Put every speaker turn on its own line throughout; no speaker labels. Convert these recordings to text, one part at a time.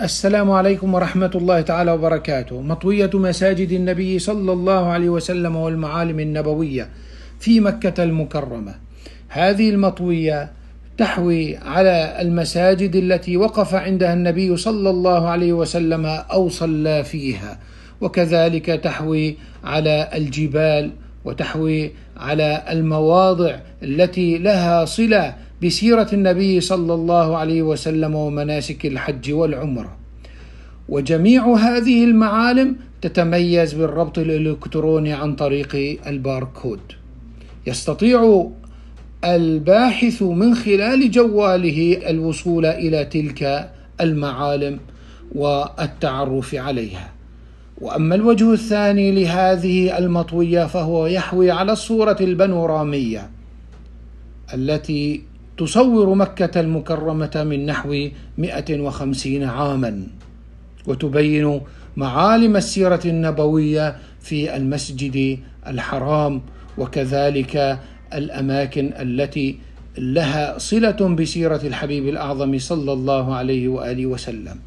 السلام عليكم ورحمة الله تعالى وبركاته مطوية مساجد النبي صلى الله عليه وسلم والمعالم النبوية في مكة المكرمة هذه المطوية تحوي على المساجد التي وقف عندها النبي صلى الله عليه وسلم أو صلى فيها وكذلك تحوي على الجبال وتحوي على المواضع التي لها صله بسيره النبي صلى الله عليه وسلم ومناسك الحج والعمره وجميع هذه المعالم تتميز بالربط الالكتروني عن طريق الباركود يستطيع الباحث من خلال جواله الوصول الى تلك المعالم والتعرف عليها واما الوجه الثاني لهذه المطويه فهو يحوي على الصوره البانوراميه التي تصور مكه المكرمه من نحو 150 عاما وتبين معالم السيره النبويه في المسجد الحرام وكذلك الاماكن التي لها صله بسيره الحبيب الاعظم صلى الله عليه واله وسلم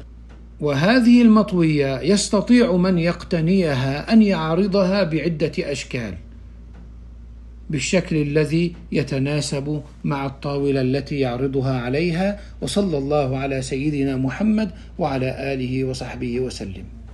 وهذه المطويه يستطيع من يقتنيها ان يعرضها بعده اشكال بالشكل الذي يتناسب مع الطاوله التي يعرضها عليها وصلى الله على سيدنا محمد وعلى اله وصحبه وسلم